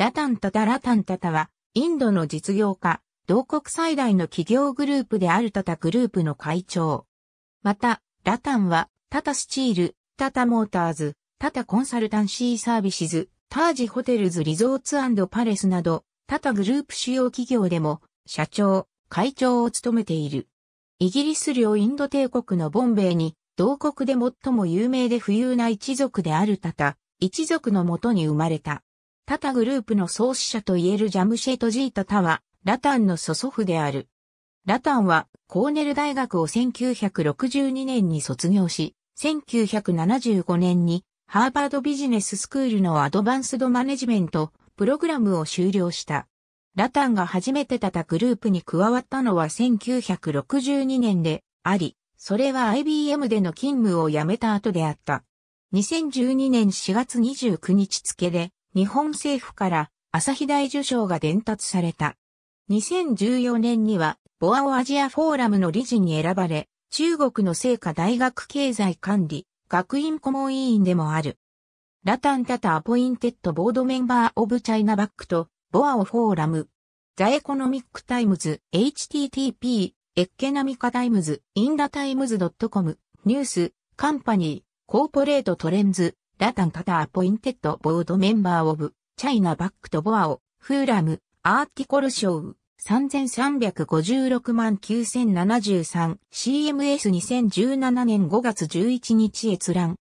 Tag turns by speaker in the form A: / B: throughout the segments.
A: ラタンタタラタンタタは、インドの実業家、同国最大の企業グループであるタタグループの会長。また、ラタンは、タタスチール、タタモーターズ、タタコンサルタンシーサービスズ、タージホテルズリゾーツパレスなど、タタグループ主要企業でも、社長、会長を務めている。イギリス領インド帝国のボンベイに、同国で最も有名で富裕な一族であるタタ、一族のもとに生まれた。タタグループの創始者といえるジャムシェトジータタは、ラタンの祖祖父である。ラタンは、コーネル大学を1962年に卒業し、1975年に、ハーバードビジネススクールのアドバンスドマネジメント、プログラムを修了した。ラタンが初めてタタグループに加わったのは1962年であり、それは IBM での勤務を辞めた後であった。2012年4月29日付で、日本政府から朝日大受賞が伝達された。2014年には、ボアオアジアフォーラムの理事に選ばれ、中国の聖火大学経済管理、学院顧問委員でもある。ラタンタタアポインテッドボードメンバーオブチャイナバックと、ボアオフォーラム、ザエコノミックタイムズ、http、エッケナミカタイムズ、インダタイムズ .com、ニュース、カンパニー、コーポレートトレンズ、ラタンカタアポインテッドボードメンバーオブ、チャイナバックとボアオ、フーラム、アーティコルショ賞、3356万 9073CMS2017 年5月11日閲覧。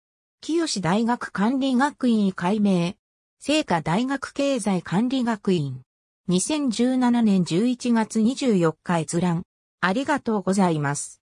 A: 清大学管理学院改名。聖火大学経済管理学院。2017年11月24日閲覧。ありがとうございます。